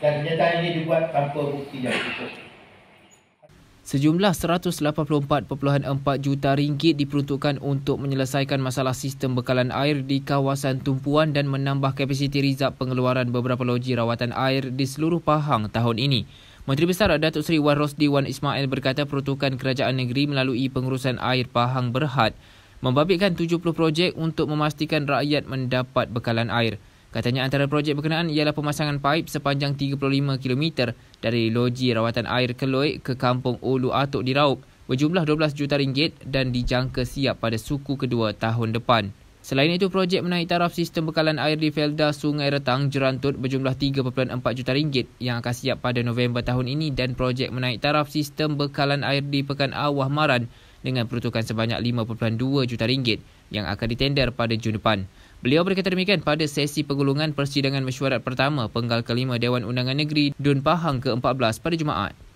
dan kenyataan ini dibuat tanpa bukti yang cukup. Sejumlah 184.4 juta ringgit diperuntukkan untuk menyelesaikan masalah sistem bekalan air di kawasan tumpuan dan menambah kapasiti rizab pengeluaran beberapa loji rawatan air di seluruh Pahang tahun ini. Menteri Besar Datuk Seri Wan Rosdi Wan Ismail berkata peruntukan kerajaan negeri melalui pengurusan air Pahang Berhad membabitkan 70 projek untuk memastikan rakyat mendapat bekalan air. Katanya antara projek berkenaan ialah pemasangan paip sepanjang 35 km dari loji rawatan air Keloi ke kampung Ulu Atuk di Raub berjumlah 12 juta ringgit dan dijangka siap pada suku kedua tahun depan. Selain itu, projek menaik taraf sistem bekalan air di Felda Sungai Retang Jerantut berjumlah 3.4 juta ringgit yang akan siap pada November tahun ini dan projek menaik taraf sistem bekalan air di Pekan Awah Maran dengan peruntukan sebanyak 5.2 juta ringgit yang akan ditender pada Jun depan. Beliau berkata demikian pada sesi pengulungan persidangan mesyuarat pertama penggal kelima Dewan Undangan Negeri Dun Pahang ke-14 pada Jumaat.